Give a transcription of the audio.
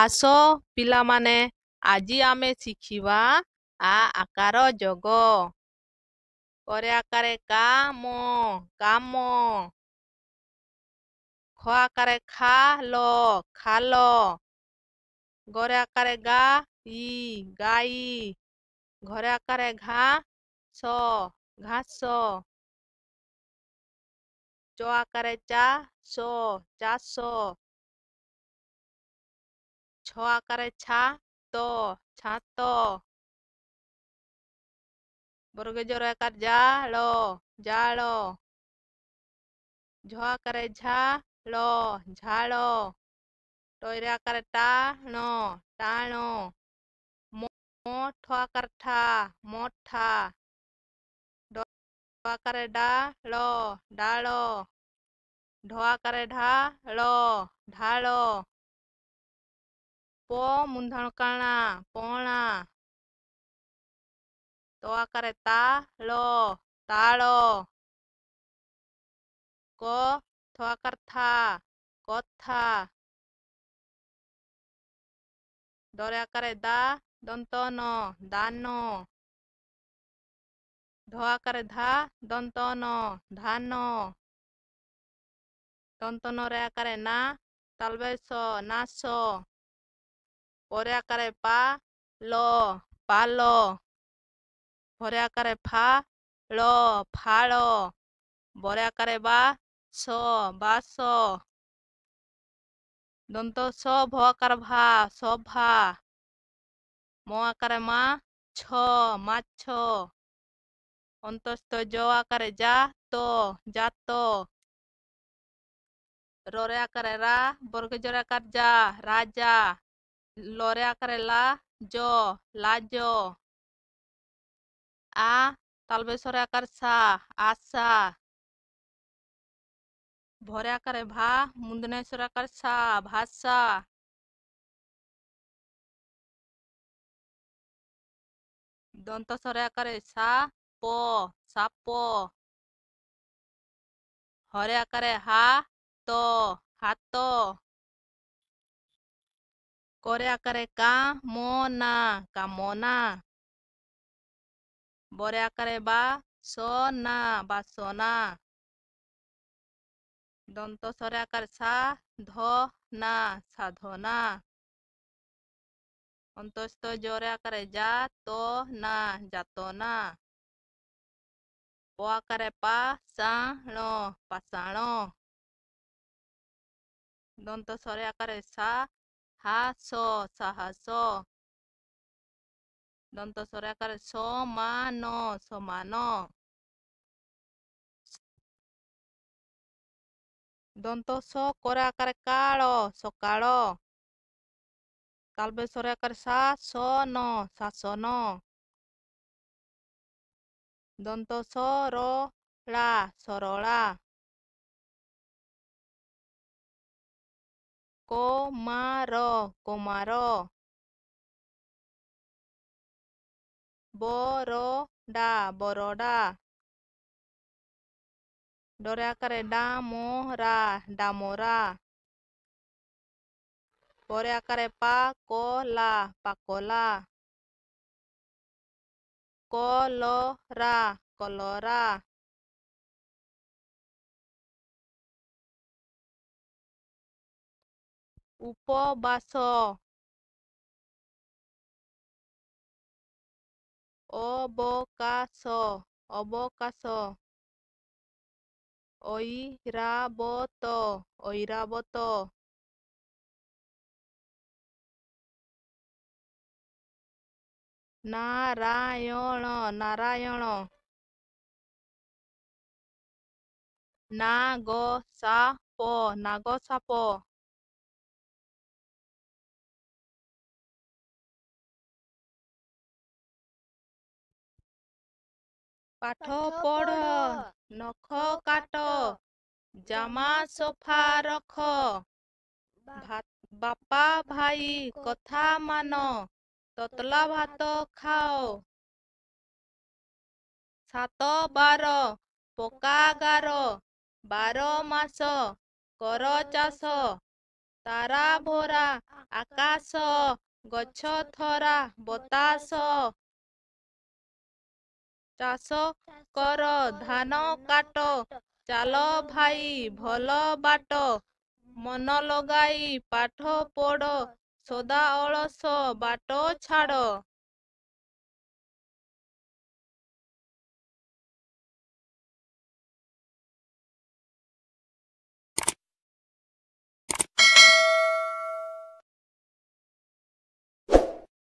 ଆସ ପିଲାମାନେ ଆଜି ଆମେ ଶିଖିବା ଆ ଆକାର ଯୋଗ କରେ ଆକାରେ କାମ କାମ ଖ ଆକାରେ ଖାଲ ଖାଲ ଗରେ ଆକାରେ ଗା ଇ ଗାଈ ଘରେ ଆକାରେ ଘା ସ ଘାସ ଚ ଆକାରେ ଚା ସ ଚାଷ छ आकार छा छात बरगेजर आकार जाल जाल झ आकार झाल झाल टयरे आकार टाण टाण मठ आकार मठा ढ आकार डाल डाल ढ आकार ढाल ढाल ମୁନ୍ଧଣ କାଣା ପଣା ତ ଆକାରେ ତାଳ କ କଥା ଦରେ ଆକାରେ ଦା ଦନ୍ତ ଦାନ ଧ ଧା ଦନ୍ତ ଧାନ ତନ୍ତନରେ ଆକାରେ ନା ତାଲବେଶ ନାଶ পরে আকারে পা ল পাল ভরে আকারে ফা ল ফাড় বরে আকারে বা স বাস দন্ত স ভ আকার ভা সভা ম আকারে মা ছ মাছ অন্তস্থ জ আকারে যা ত জাত রে আকারে রা বর্গজর আকার যা রাজা লরে আকারে লা জ লা জ আ তালবেশ্বরে আকার সা আশা ভরে আকারে ভা মুন্দনেশ্বর আকার সা ভাষা দন্তস্বরে আকারে সা প সাপ হরে আকারে হা ত হাত করে কা মনা কামনা বরে আকারে বা সনা বা সোনা দন্ত স্বরে আকার সা ধ না সাধনা অন্তস্থ জরে আকারে যা তো না যাত না প আকারে পা সা ণ পাষাণ দন্ত স্বরে আকারে সা haso sa haso. Donto sore akar so mano so mano. Donto so kore akar kalo so kalo. Talbe sore akar sa so no sa so no. Donto so ro la so ro la. Комаро, комаро. Борода, борода. डोरे आकार डामोरा डामोरा पोरे आकार Pakola Pakola cholera कलरा উপবাস অবকাশ অবকাশ ঐরাবত ঐরাবত নারায়ণ নারায়ণ নাগসাপ নাগসাপ পাঠ পড় নখ কাট জামা সফা রখ বাপা ভাই কথা মান ততলা ভাত খাও সাত বার পকা গার বার মাস কর চাষ তারা ভরা আকাশ গছ থরা বতাস ଚାଷ କର ଧାନ କାଟ ଚାଲ ଭାଇ ଭଲ ବାଟ ମନ ଲଗାଇ ପାଠ ପଢ଼ ସଦା ଅଳସ ବାଟ ଛାଡ଼